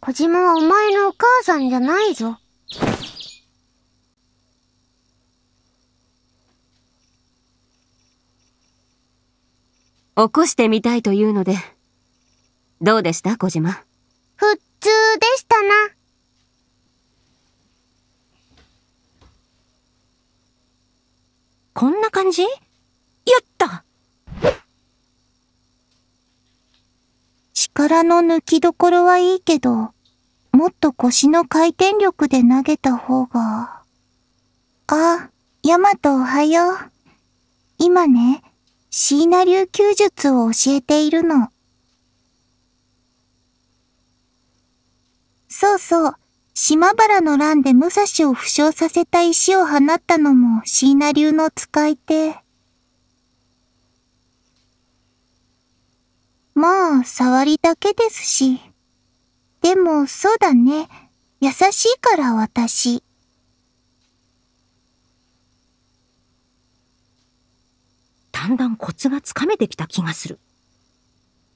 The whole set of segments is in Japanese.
小島はお前のお母さんじゃないぞ。起こしてみたいというので、どうでした小島普通でしたな。こんな感じやった力の抜きどころはいいけど、もっと腰の回転力で投げた方が。あ、ヤマトおはよう。今ね、椎名流球術を教えているの。そうそう。島原の乱で武蔵を負傷させた石を放ったのも椎名流の使い手。まあ、触りだけですし。でも、そうだね。優しいから私。だんだんコツがつかめてきた気がする。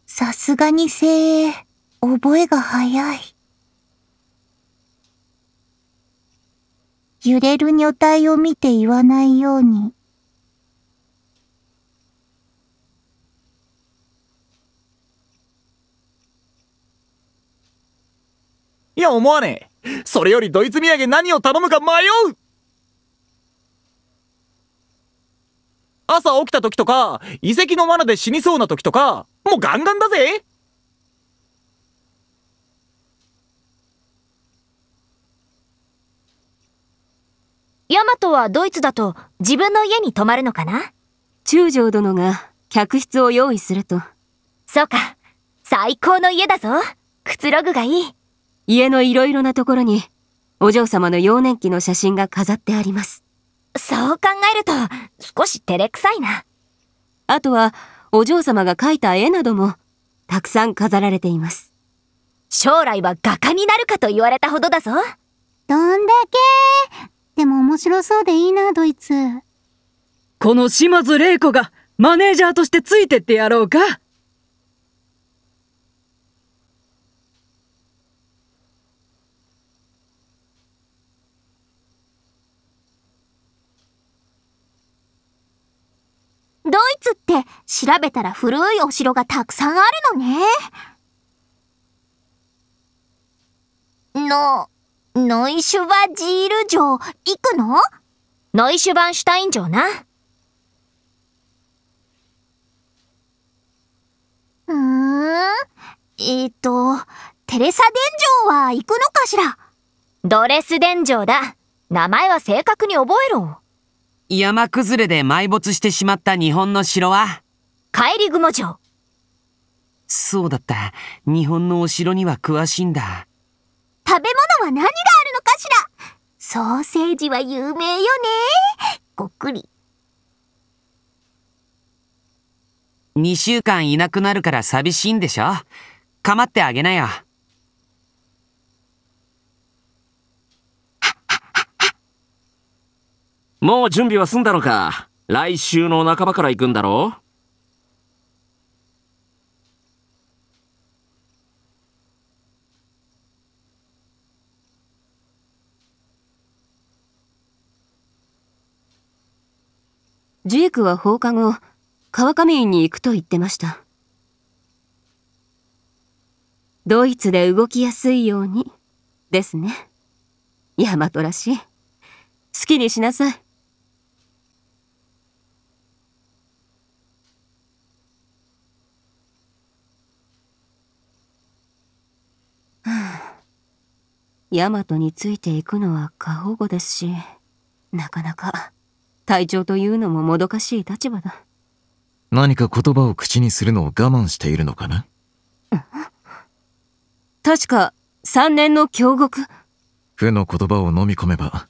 さすがに精鋭、覚えが早い。揺れる女体を見て言わないようにいや思わねえそれよりドイツ土産何を頼むか迷う朝起きた時とか遺跡の罠で死にそうな時とかもうガンガンだぜヤマトはドイツだと自分の家に泊まるのかな中将殿が客室を用意するとそうか最高の家だぞくつろぐがいい家のいろいろなところにお嬢様の幼年期の写真が飾ってありますそう考えると少し照れくさいなあとはお嬢様が描いた絵などもたくさん飾られています将来は画家になるかと言われたほどだぞどんだけでも面白そうでいいなドイツこの島津玲子がマネージャーとしてついてってやろうかドイツって調べたら古いお城がたくさんあるのね。の、ノイシュバジール城行くのノイシュバンシュタイン城な。うーん。えっ、ー、と、テレサ殿城は行くのかしらドレス伝城だ。名前は正確に覚えろ。山崩れで埋没してしまった日本の城は帰り雲城そうだった日本のお城には詳しいんだ食べ物は何があるのかしらソーセージは有名よねごっくり2週間いなくなるから寂しいんでしょ構ってあげなよもう準備は済んだのか来週の半ばから行くんだろジークは放課後、川上院に行くと言ってました。ドイツで動きやすいように、ですね。ヤマトらしい。好きにしなさい。ヤマトについていくのは過保護ですし、なかなか隊長というのももどかしい立場だ。何か言葉を口にするのを我慢しているのかな、確か3年の京極。負の言葉を飲み込めば、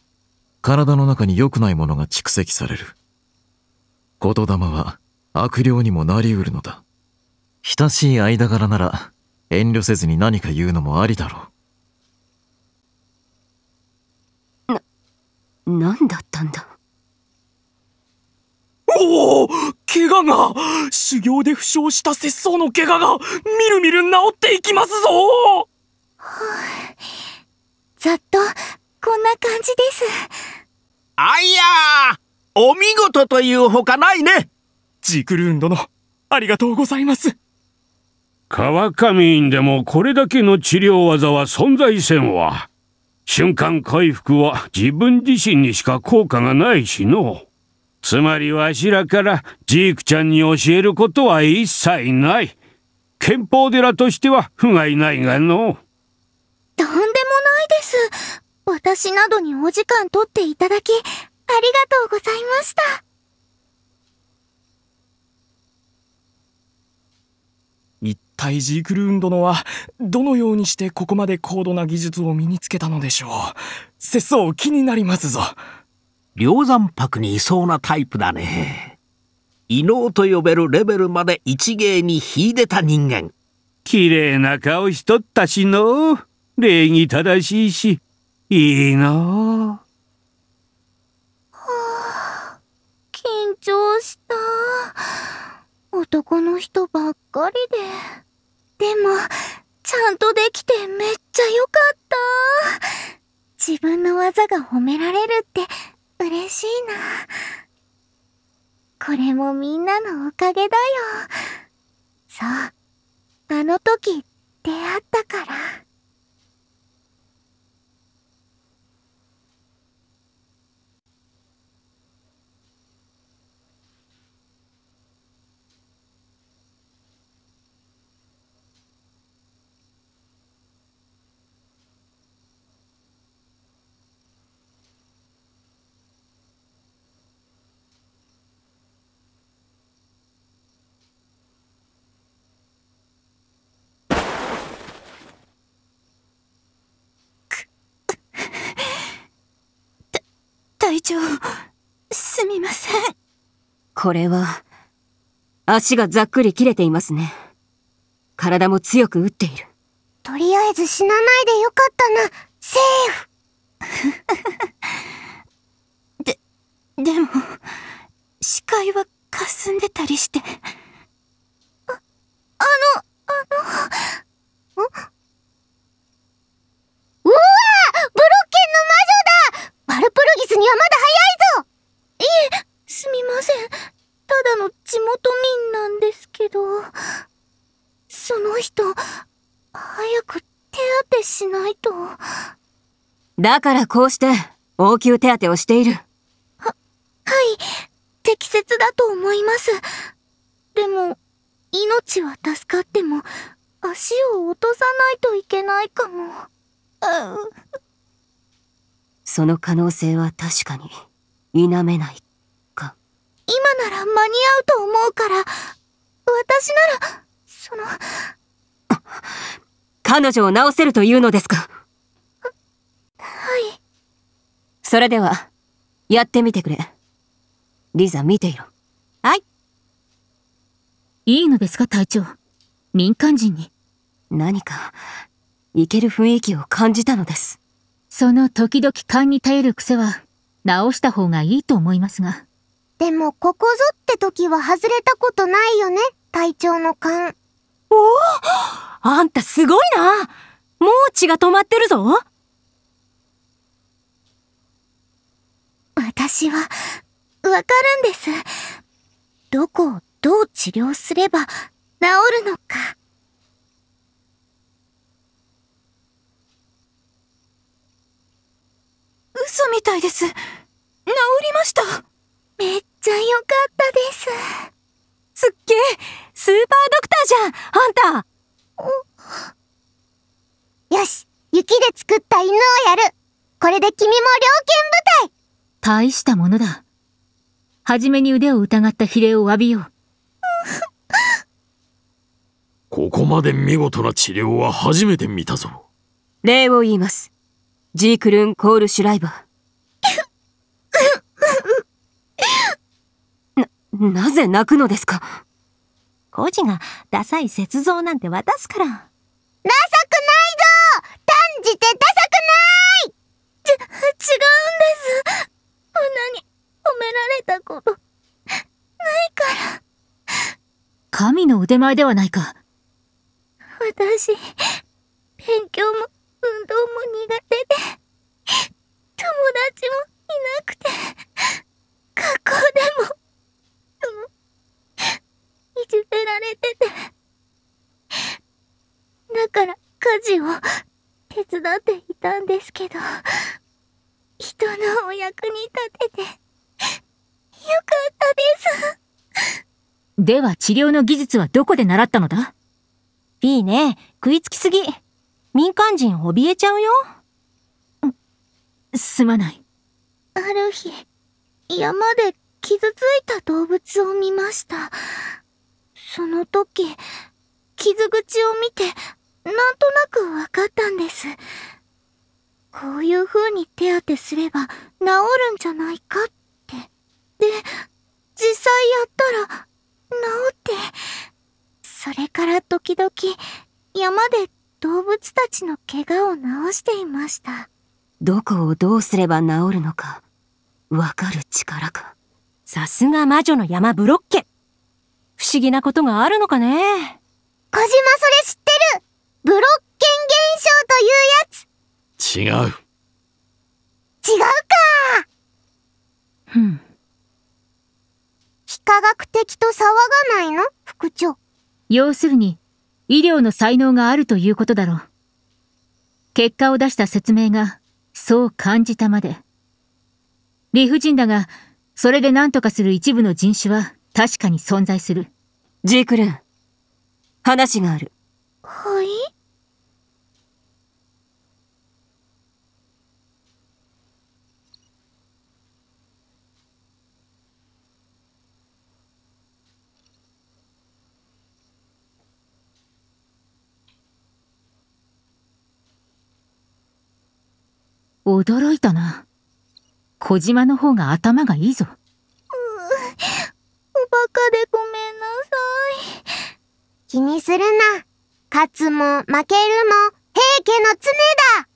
体の中に良くないものが蓄積される。言霊は悪霊にもなりうるのだ。親しい間柄なら遠慮せずに何か言うのもありだろう。何だったんだおお怪我が修行で負傷した節操の怪我がみるみる治っていきますぞざっとこんな感じですあいやお見事というほかないねジクルーン殿ありがとうございます川上院でもこれだけの治療技は存在せんわ瞬間回復は自分自身にしか効果がないしの。つまりわしらからジークちゃんに教えることは一切ない。憲法寺としては不甲斐ないがの。とんでもないです。私などにお時間取っていただき、ありがとうございました。タイジークルーン殿は、どのようにしてここまで高度な技術を身につけたのでしょう。節操気になりますぞ。梁山泊にいそうなタイプだね。異能と呼べるレベルまで一芸に秀でた人間。綺麗な顔しとったしの。礼儀正しいし、いいなはあ、緊張した。男の人ばっかりで。でも、ちゃんとできてめっちゃ良かった。自分の技が褒められるって嬉しいな。これもみんなのおかげだよ。そう、あの時出会ったから。長、すみません。これは、足がざっくり切れていますね。体も強く打っている。とりあえず死なないでよかったな、セーフ で、でも、視界は霞んでたりして。あ、あの、あの、んうわブロッケンの魔女だバルプルギスにはまだぞいえすみませんただの地元民なんですけどその人早く手当てしないとだからこうして応急手当てをしているははい適切だと思いますでも命は助かっても足を落とさないといけないかも。その可能性は確かに否めないか今なら間に合うと思うから私ならその彼女を治せるというのですかはいそれではやってみてくれリザ見ていろはいいいのですか隊長民間人に何かいける雰囲気を感じたのですその時々勘に耐える癖は直した方がいいと思いますが。でも、ここぞって時は外れたことないよね、隊長の勘。おおあんたすごいなもう血が止まってるぞ私は、わかるんです。どこをどう治療すれば治るのか。嘘みたいです。治りました。めっちゃ良かったです。すっげえスーパードクターじゃん、あんたよし雪で作った犬をやるこれで君も猟犬部隊大したものだ。はじめに腕を疑った比例を詫びよう。ここまで見事な治療は初めて見たぞ。礼を言います。ジークルン・コール・シュライバー。な、なぜ泣くのですかコジがダサい雪像なんて渡すから。ダサくないぞ断じてダサくないち、違うんです。こんなに褒められたこと、ないから。神の腕前ではないか。は治療の技術はどこで習ったのだいいね、食いつきすぎ。民間人怯えちゃうよ。すまない。ある日、山で傷ついた動物を見ました。その時、傷口を見て、なんとなく分かったんです。こういう風に手当てすれば治るんじゃないかって。で、実際やったら、ってそれから時々山で動物たちの怪我を治していましたどこをどうすれば治るのかわかる力かさすが魔女の山ブロッケ不思議なことがあるのかね小島それ知ってるブロッケン現象というやつ違う敵と騒がないの副長。要するに、医療の才能があるということだろう。結果を出した説明が、そう感じたまで。理不尽だが、それで何とかする一部の人種は確かに存在する。ジークルン、話がある。はい驚いたな。小島の方が頭がいいぞ。うおバカでごめんなさい。気にするな。勝つも負けるも平家の常だ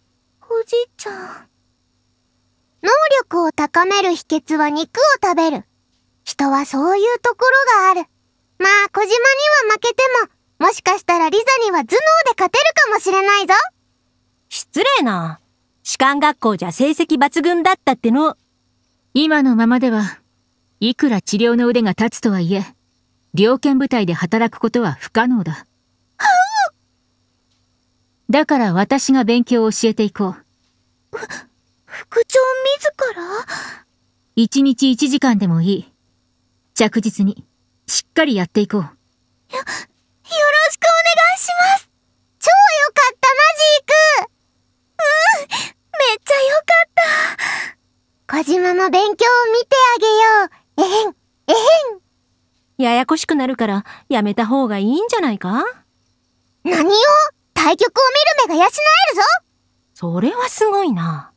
おじいちゃん。能力を高める秘訣は肉を食べる。人はそういうところがある。まあ、小島には負けても、もしかしたらリザには頭脳で勝てるかもしれないぞ。失礼な。士官学校じゃ成績抜群だったっての。今のままでは、いくら治療の腕が立つとはいえ、猟犬部隊で働くことは不可能だ。だから私が勉強を教えていこう。副長自ら一日一時間でもいい。着実に、しっかりやっていこう。よ、よろしくお願いします超よかったマジーくちゃよかった小島の勉強を見てあげようえへんえへんややこしくなるからやめた方がいいんじゃないか何を対局を見る目が養えるぞそれはすごいな。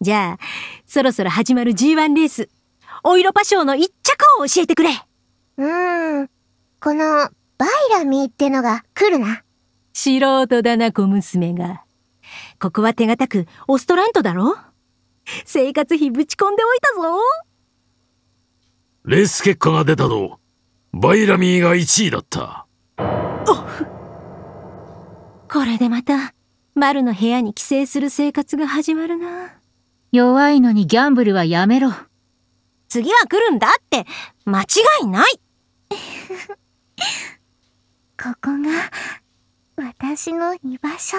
じゃあ、そろそろ始まる G1 レース、お色パ賞の一着を教えてくれ。うーん。この、バイラミーってのが来るな。素人だな、小娘が。ここは手堅く、オストラントだろ生活費ぶち込んでおいたぞレース結果が出たの、バイラミーが1位だった。これでまた、マルの部屋に帰省する生活が始まるな。弱いのにギャンブルはやめろ。次は来るんだって、間違いない ここが、私の居場所。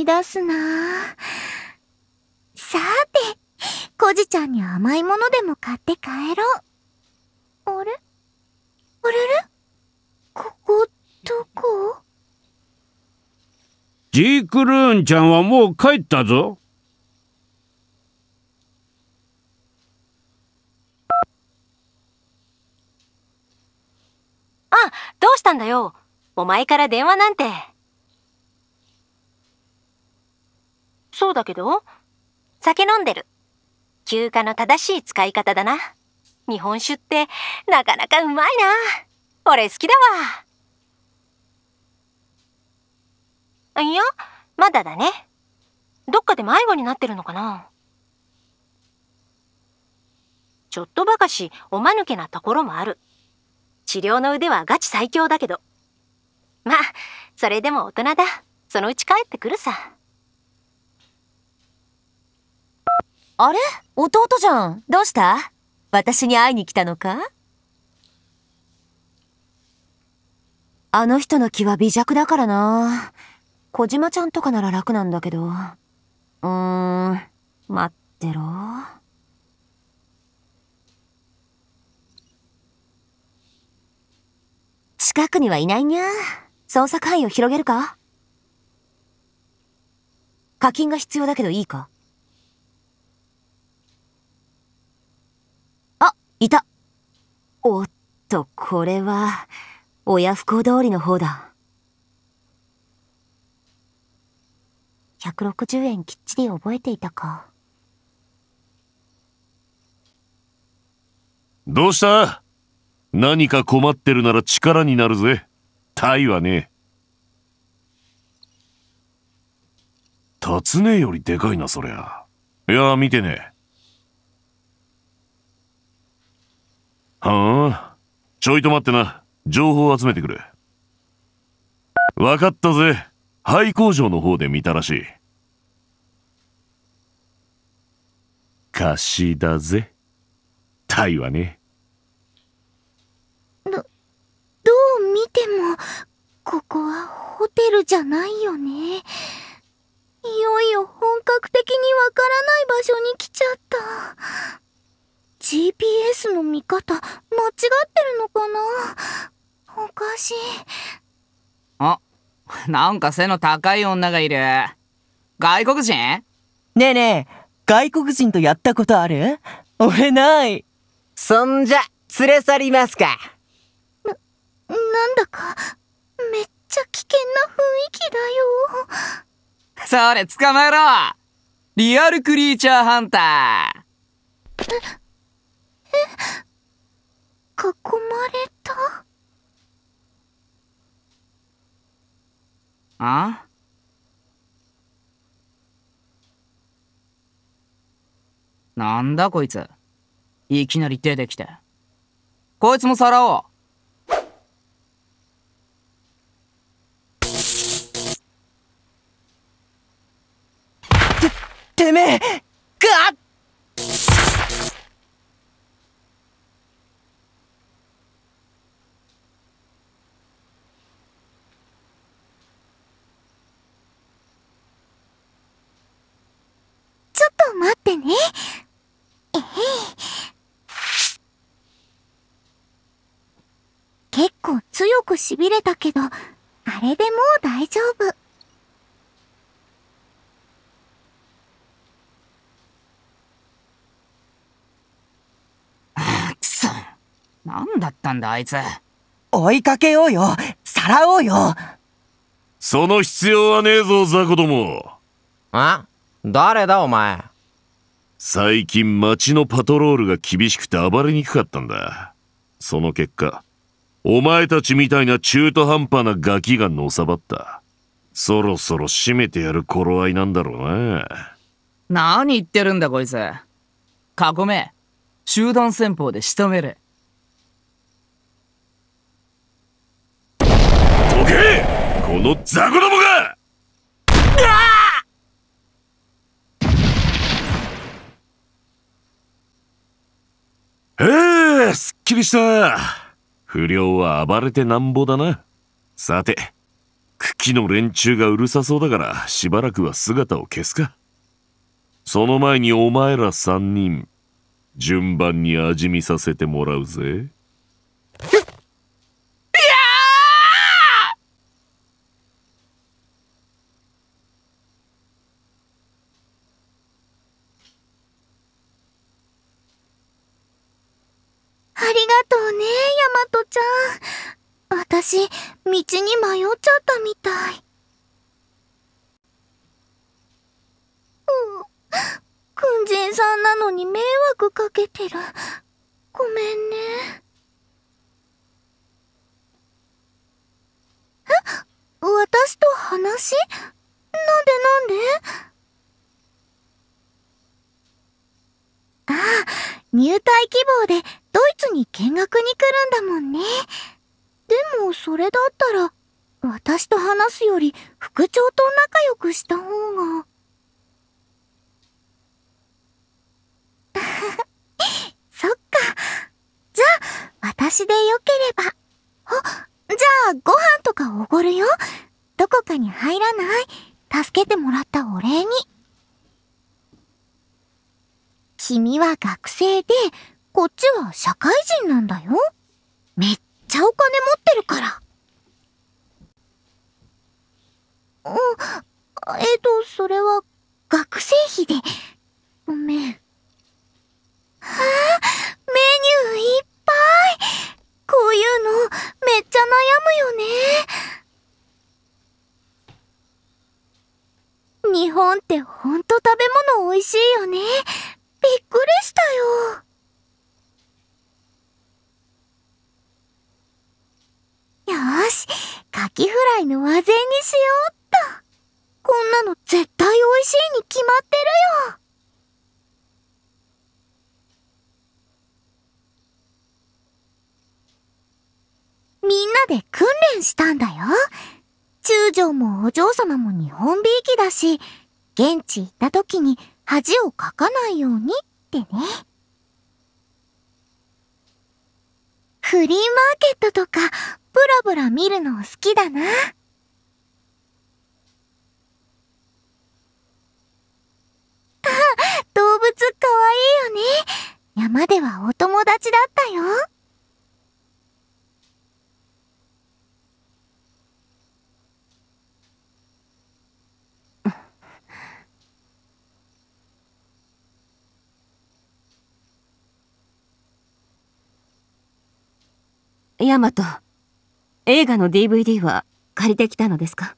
い出すなさて、コジちゃんに甘いものでも買って帰ろう。あれあれれここ、どこジークルーンちゃんはもう帰ったぞ。あ、どうしたんだよ。お前から電話なんて。そうだけど酒飲んでる。休暇の正しい使い方だな。日本酒ってなかなかうまいな。俺好きだわ。いや、まだだね。どっかで迷子になってるのかな。ちょっとばかしおまぬけなところもある。治療の腕はガチ最強だけど。まあ、それでも大人だ。そのうち帰ってくるさ。あれ弟じゃん。どうした私に会いに来たのかあの人の気は微弱だからな。小島ちゃんとかなら楽なんだけど。うーん、待ってろ。近くにはいないにゃ。捜索範囲を広げるか課金が必要だけどいいかいたおっと、これは、親不孝通りの方だ。160円きっちり覚えていたか。どうした何か困ってるなら力になるぜ。タイはね。立つねよりでかいな、そりゃ。いや、見てね。ちょいと待ってな。情報を集めてくる。わかったぜ。廃工場の方で見たらしい。貸しだぜ。タイはね。ど、どう見ても、ここはホテルじゃないよね。いよいよ本格的にわからない場所に来ちゃった。GPS の見方、間違ってるのかなおかしい。あ、なんか背の高い女がいる。外国人ねえねえ、外国人とやったことある俺ない。そんじゃ、連れ去りますか。な、なんだか、めっちゃ危険な雰囲気だよ。それ捕まえろリアルクリーチャーハンター囲まれたあなんだこいついきなり出てきてこいつもさらおうてめえガッく痺れたけど、あれでもう大丈夫。くそ。なんだったんだあいつ。追いかけようよさらおうよその必要はねえぞザコどもあ誰だお前最近町のパトロールが厳しくて暴れにくかったんだその結果お前たちみたいな中途半端なガキがのさばった。そろそろ締めてやる頃合いなんだろうな。何言ってるんだこいつ。囲め。集団戦法で仕留める。どけこのザコどもがええー、すっきりした。不良は暴れてなんぼだな。さて、茎の連中がうるさそうだからしばらくは姿を消すか。その前にお前ら三人、順番に味見させてもらうぜ。私、道に迷っちゃったみたい。軍人さんなのに迷惑かけてる。ごめんね。え私と話なんでなんでああ、入隊希望でドイツに見学に来るんだもんね。でもそれだったら私と話すより副長と仲良くした方が そっかじゃあ私でよければあじゃあご飯とかおごるよどこかに入らない助けてもらったお礼に君は学生でこっちは社会人なんだよめっちゃお金持ってるから。うん、えっ、と、それは学生費で。ごめん。はあ、メニューいっぱいこういうのめっちゃ悩むよね。日本ってほんと食べ物美味しいよね。びっくりしたよ。よし、カキフライの和膳にしようっと。こんなの絶対美味しいに決まってるよ。みんなで訓練したんだよ。中将もお嬢様も日本びいきだし、現地行った時に恥をかかないようにってね。フリーマーケットとか、ブラブラ見るの好きだな。あ、動物かわいいよね。山ではお友達だったよ。ヤマト、映画の DVD は借りてきたのですか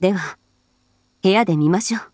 では、部屋で見ましょう。